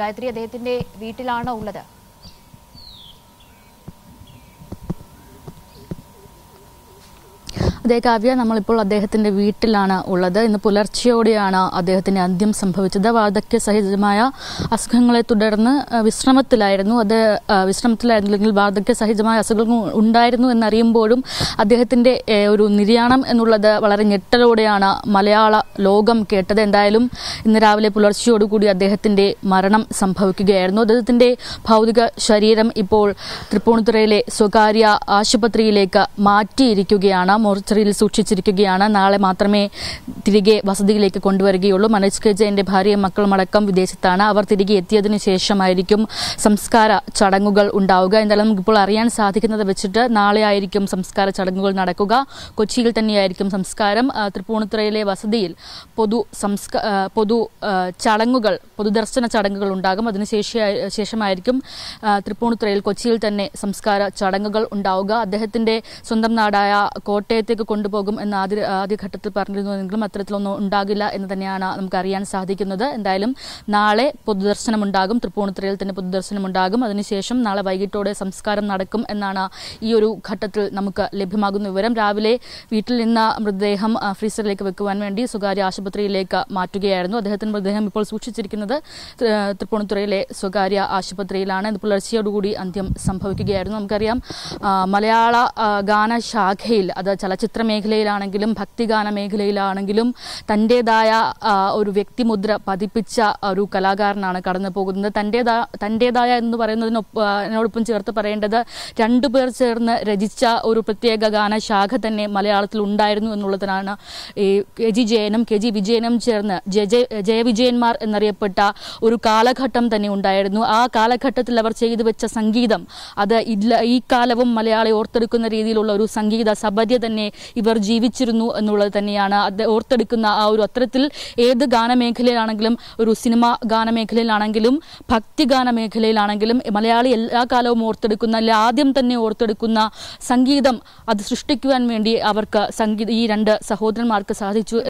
ഗായത്രി അദ്ദേഹത്തിന്റെ വീട്ടിലാണോ ഉള്ളത് ഇതേ കാവ്യ നമ്മളിപ്പോൾ അദ്ദേഹത്തിന്റെ വീട്ടിലാണ് ഉള്ളത് ഇന്ന് പുലർച്ചെയോടെയാണ് അദ്ദേഹത്തിന് അന്ത്യം സംഭവിച്ചത് വാർദ്ധക്യ സഹിതമായ അസുഖങ്ങളെ തുടർന്ന് വിശ്രമത്തിലായിരുന്നു അത് വിശ്രമത്തിലായിരുന്നില്ലെങ്കിൽ വാർദ്ധക്യ സഹിതമായ അസുഖങ്ങൾ ഉണ്ടായിരുന്നു എന്നറിയുമ്പോഴും അദ്ദേഹത്തിന്റെ ഒരു നിര്യാണം എന്നുള്ളത് വളരെ ഞെട്ടലോടെയാണ് മലയാള ലോകം കേട്ടത് എന്തായാലും ഇന്ന് രാവിലെ പുലർച്ചെയോടുകൂടി അദ്ദേഹത്തിന്റെ മരണം സംഭവിക്കുകയായിരുന്നു അദ്ദേഹത്തിന്റെ ഭൗതിക ശരീരം ഇപ്പോൾ തൃപ്പൂണിത്തുറയിലെ സ്വകാര്യ ആശുപത്രിയിലേക്ക് മാറ്റിയിരിക്കുകയാണ് മോർച്ചറി ആശുപത്രിയിൽ സൂക്ഷിച്ചിരിക്കുകയാണ് നാളെ മാത്രമേ തിരികെ വസതിയിലേക്ക് കൊണ്ടുവരികയുള്ളൂ മനോജ് കെ ജയന്റെ ഭാര്യയും മക്കളും അടക്കം വിദേശത്താണ് അവർ തിരികെ എത്തിയതിന് ശേഷമായിരിക്കും സംസ്കാര ചടങ്ങുകൾ ഉണ്ടാവുക എന്തായാലും ഇപ്പോൾ അറിയാൻ സാധിക്കുന്നത് വെച്ചിട്ട് നാളെ ആയിരിക്കും സംസ്കാര ചടങ്ങുകൾ നടക്കുക കൊച്ചിയിൽ തന്നെയായിരിക്കും സംസ്കാരം തൃപ്പൂണിത്തുറയിലെ വസതിയിൽ പൊതു സംസ്കാ പൊതു ചടങ്ങുകൾ പൊതുദർശന ചടങ്ങുകൾ ഉണ്ടാകും അതിന് ശേഷമായിരിക്കും തൃപ്പൂണിത്തുറയിൽ കൊച്ചിയിൽ തന്നെ സംസ്കാര ചടങ്ങുകൾ ഉണ്ടാവുക അദ്ദേഹത്തിന്റെ സ്വന്തം നാടായ കോട്ടയത്തേക്ക് കൊണ്ടുപോകും എന്ന് ആദ്യ ആദ്യഘട്ടത്തിൽ പറഞ്ഞിരുന്നുവെങ്കിലും അത്തരത്തിലൊന്നും ഉണ്ടാകില്ല എന്ന് തന്നെയാണ് നമുക്ക് അറിയാൻ സാധിക്കുന്നത് എന്തായാലും നാളെ പൊതുദർശനമുണ്ടാകും തൃപ്പൂണിത്തുറയിൽ തന്നെ പൊതുദർശനമുണ്ടാകും അതിനുശേഷം നാളെ വൈകിട്ടോടെ സംസ്കാരം നടക്കും എന്നാണ് ഈ ഒരു ഘട്ടത്തിൽ നമുക്ക് ലഭ്യമാകുന്ന വിവരം രാവിലെ വീട്ടിൽ നിന്ന് മൃതദേഹം ഫ്രീസറിലേക്ക് വെക്കുവാൻ വേണ്ടി സ്വകാര്യ ആശുപത്രിയിലേക്ക് മാറ്റുകയായിരുന്നു അദ്ദേഹത്തിന്റെ മൃതദേഹം ഇപ്പോൾ സൂക്ഷിച്ചിരിക്കുന്നത് തൃപ്പൂണിത്തുറയിലെ സ്വകാര്യ ആശുപത്രിയിലാണ് ഇത് പുലർച്ചയോടുകൂടി അന്ത്യം സംഭവിക്കുകയായിരുന്നു നമുക്കറിയാം മലയാള ഗാനശാഖയിൽ അത് ചലച്ചിത്ര ശാസ്ത്ര മേഖലയിലാണെങ്കിലും ഭക്തിഗാന മേഖലയിലാണെങ്കിലും തൻ്റേതായ ഒരു വ്യക്തിമുദ്ര പതിപ്പിച്ച ഒരു കലാകാരനാണ് കടന്നു പോകുന്നത് തൻ്റേതാ തൻ്റേതായ എന്ന് പറയുന്നതിനോടൊപ്പം ചേർത്ത് പറയേണ്ടത് പേർ ചേർന്ന് രചിച്ച ഒരു പ്രത്യേക ഗാനശാഖ തന്നെ മലയാളത്തിൽ ഉണ്ടായിരുന്നു എന്നുള്ളതിനാണ് ഈ കെ ജി ജയനും കെ ജി വിജയനും ചേർന്ന് ജയ ജയവിജയന്മാർ എന്നറിയപ്പെട്ട ഒരു കാലഘട്ടം തന്നെ ഉണ്ടായിരുന്നു ആ കാലഘട്ടത്തിൽ അവർ ചെയ്തു വെച്ച സംഗീതം അത് ഇല്ല ഈ കാലവും മലയാളി ഓർത്തെടുക്കുന്ന രീതിയിലുള്ള ഒരു സംഗീത സബര്യ തന്നെ ഇവർ ജീവിച്ചിരുന്നു എന്നുള്ളത് തന്നെയാണ് ഓർത്തെടുക്കുന്ന ആ ഒരു അത്തരത്തിൽ ഏത് ഗാനമേഖലയിലാണെങ്കിലും ഒരു സിനിമ ഗാനമേഖലയിലാണെങ്കിലും ഭക്തി ഗാനമേഖലയിലാണെങ്കിലും മലയാളി എല്ലാ കാലവും ഓർത്തെടുക്കുന്ന അല്ലെ ആദ്യം തന്നെ ഓർത്തെടുക്കുന്ന സംഗീതം അത് സൃഷ്ടിക്കുവാൻ വേണ്ടി അവർക്ക് സംഗീത ഈ രണ്ട് സഹോദരന്മാർക്ക് സാധിച്ചു